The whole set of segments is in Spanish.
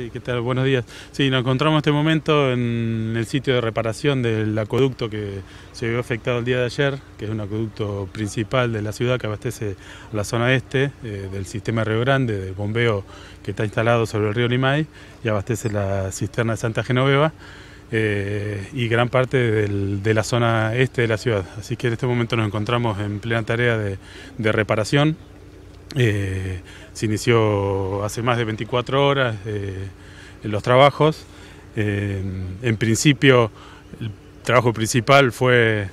Sí, ¿qué tal? Buenos días. Sí, nos encontramos en este momento en el sitio de reparación del acueducto que se vio afectado el día de ayer, que es un acueducto principal de la ciudad que abastece la zona este eh, del sistema Río Grande, del bombeo que está instalado sobre el río Limay y abastece la cisterna de Santa Genoveva. Eh, y gran parte de la zona este de la ciudad. Así que en este momento nos encontramos en plena tarea de reparación eh, se inició hace más de 24 horas eh, en los trabajos. Eh, en principio, el trabajo principal fue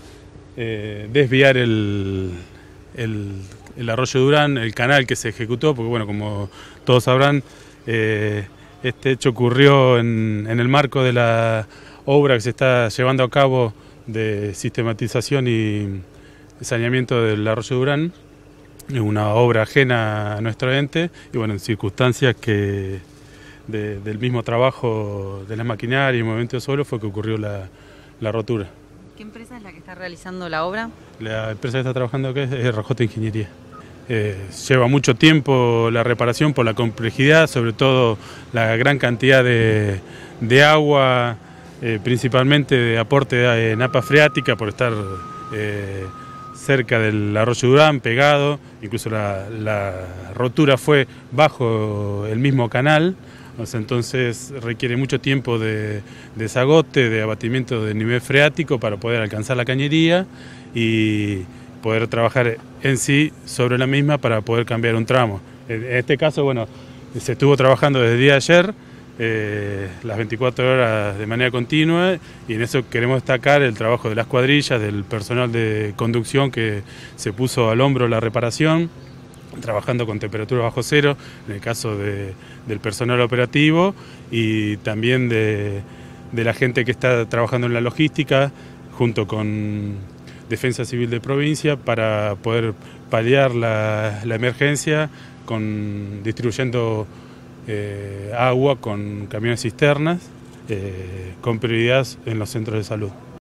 desviar el, arroyo Durán, el canal que se ejecutó, porque bueno, como todos sabrán, este hecho ocurrió en, en, el marco de la obra que se está llevando a cabo de sistematización y saneamiento del arroyo Durán es una obra ajena a nuestro ente y bueno, en circunstancias que del mismo trabajo de las maquinarias y movimiento de suelo fue que ocurrió la, rotura. ¿Qué empresa es la que está realizando la obra? La empresa que está trabajando es, Rojota Ingeniería. Eh, lleva mucho tiempo la reparación por la complejidad, sobre todo la gran cantidad de, agua, eh, principalmente de aporte de, napa freática por estar... Eh, cerca del arroyo Durán, pegado, incluso la, rotura fue bajo el mismo canal, entonces requiere mucho tiempo de desagote, de abatimiento de nivel freático para poder alcanzar la cañería y poder trabajar en sí sobre la misma para poder cambiar un tramo. En este caso, bueno, se estuvo trabajando desde el día de ayer, eh, las 24 horas de manera continua y en eso queremos destacar el trabajo de las cuadrillas, del personal de conducción que se puso al hombro la reparación trabajando con temperaturas bajo cero, en el caso del personal operativo y también de, la gente que está trabajando en la logística junto con Defensa Civil de Provincia para poder paliar la, la emergencia con distribuyendo eh, agua con camiones cisternas, eh, con prioridad en los centros de salud.